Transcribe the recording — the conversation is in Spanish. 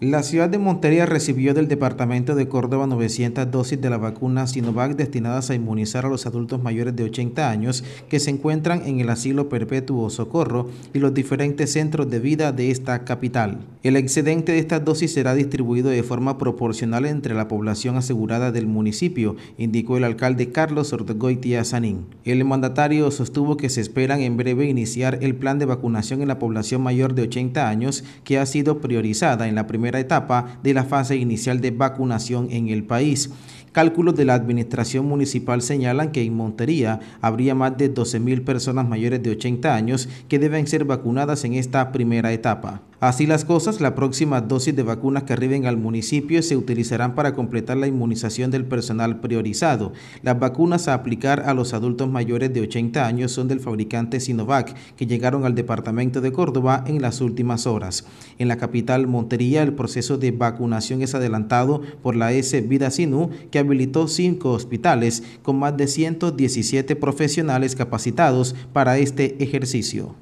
La ciudad de Montería recibió del Departamento de Córdoba 900 dosis de la vacuna Sinovac destinadas a inmunizar a los adultos mayores de 80 años que se encuentran en el asilo perpetuo Socorro y los diferentes centros de vida de esta capital. El excedente de estas dosis será distribuido de forma proporcional entre la población asegurada del municipio, indicó el alcalde Carlos Ortegoitia Sanín. El mandatario sostuvo que se esperan en breve iniciar el plan de vacunación en la población mayor de 80 años que ha sido priorizada en la primera etapa de la fase inicial de vacunación en el país. Cálculos de la Administración Municipal señalan que en Montería habría más de 12.000 personas mayores de 80 años que deben ser vacunadas en esta primera etapa. Así las cosas, la próxima dosis de vacunas que arriben al municipio se utilizarán para completar la inmunización del personal priorizado. Las vacunas a aplicar a los adultos mayores de 80 años son del fabricante Sinovac, que llegaron al departamento de Córdoba en las últimas horas. En la capital Montería, el proceso de vacunación es adelantado por la S Vida Sinú, que habilitó cinco hospitales con más de 117 profesionales capacitados para este ejercicio.